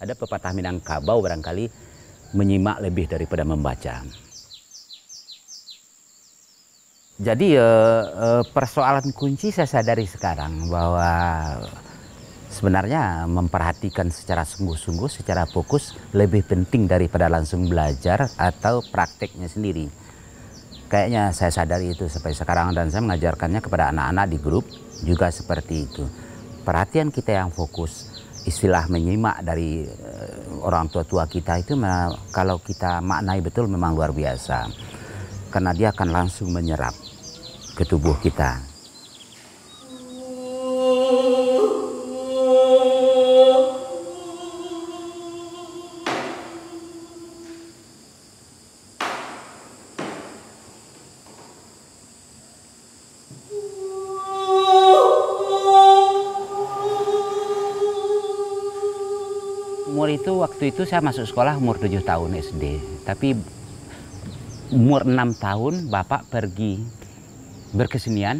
Ada pepatah Minangkabau barangkali menyimak lebih daripada membaca. Jadi eh, eh, persoalan kunci saya sadari sekarang bahwa sebenarnya memperhatikan secara sungguh-sungguh, secara fokus lebih penting daripada langsung belajar atau prakteknya sendiri. Kayaknya saya sadari itu sampai sekarang dan saya mengajarkannya kepada anak-anak di grup juga seperti itu. Perhatian kita yang fokus, istilah menyimak dari eh, orang tua-tua kita itu kalau kita maknai betul memang luar biasa. Karena dia akan langsung menyerap ke tubuh kita. umur itu waktu itu saya masuk sekolah umur 7 tahun SD. Tapi umur 6 tahun Bapak pergi berkesenian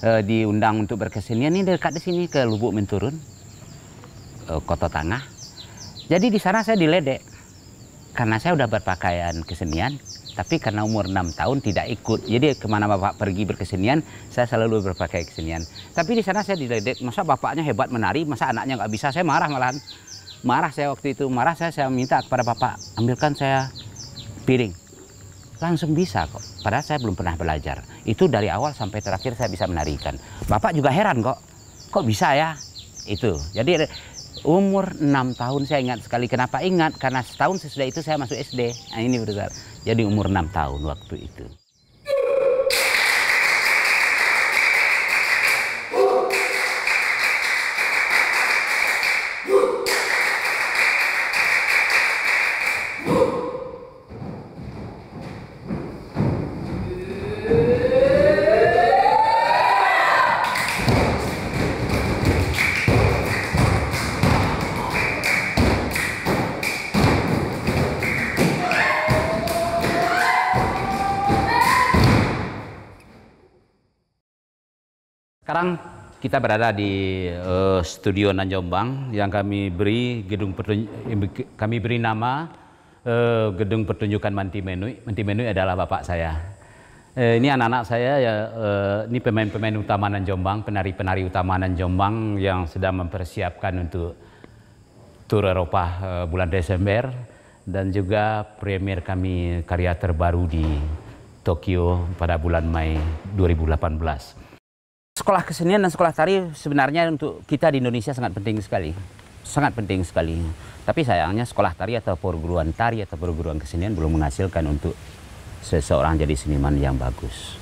e, diundang untuk berkesenian ini dekat di sini ke Lubuk Menturun e, eh, Kota Tangah. Jadi di sana saya diledek karena saya udah berpakaian kesenian tapi karena umur 6 tahun tidak ikut. Jadi kemana bapak pergi berkesenian, saya selalu berpakaian kesenian. Tapi di sana saya diledek, masa bapaknya hebat menari, masa anaknya nggak bisa, saya marah malahan marah saya waktu itu marah saya saya minta kepada bapak ambilkan saya piring langsung bisa kok padahal saya belum pernah belajar itu dari awal sampai terakhir saya bisa menarikan bapak juga heran kok kok bisa ya itu jadi umur enam tahun saya ingat sekali kenapa ingat karena setahun sesudah itu saya masuk SD nah, ini besar jadi umur enam tahun waktu itu Sekarang kita berada di uh, studio Nanjombang yang kami beri gedung kami beri nama uh, gedung pertunjukan Manti Menui. Manti Menui adalah bapak saya. Uh, ini anak-anak saya ya uh, ini pemain-pemain utama Nanjombang, penari-penari utama Nanjombang yang sedang mempersiapkan untuk tur Eropa uh, bulan Desember dan juga premier kami karya terbaru di Tokyo pada bulan Mei 2018 sekolah kesenian dan sekolah tari sebenarnya untuk kita di Indonesia sangat penting sekali. Sangat penting sekali. Tapi sayangnya sekolah tari atau perguruan tari atau perguruan kesenian belum menghasilkan untuk seseorang jadi seniman yang bagus.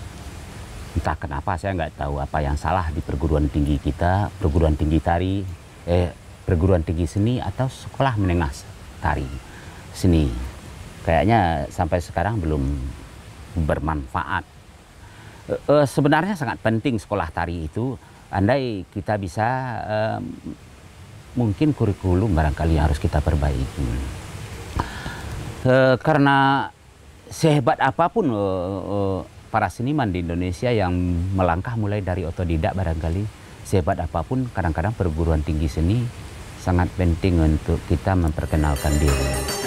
Entah kenapa saya nggak tahu apa yang salah di perguruan tinggi kita, perguruan tinggi tari, eh, perguruan tinggi seni atau sekolah menengah tari seni. Kayaknya sampai sekarang belum bermanfaat e, sebenarnya sangat penting sekolah tari itu andai kita bisa e, mungkin kurikulum barangkali yang harus kita perbaiki e, karena sehebat apapun e, e, para seniman di Indonesia yang melangkah mulai dari otodidak barangkali sehebat apapun kadang-kadang perguruan tinggi seni sangat penting untuk kita memperkenalkan diri.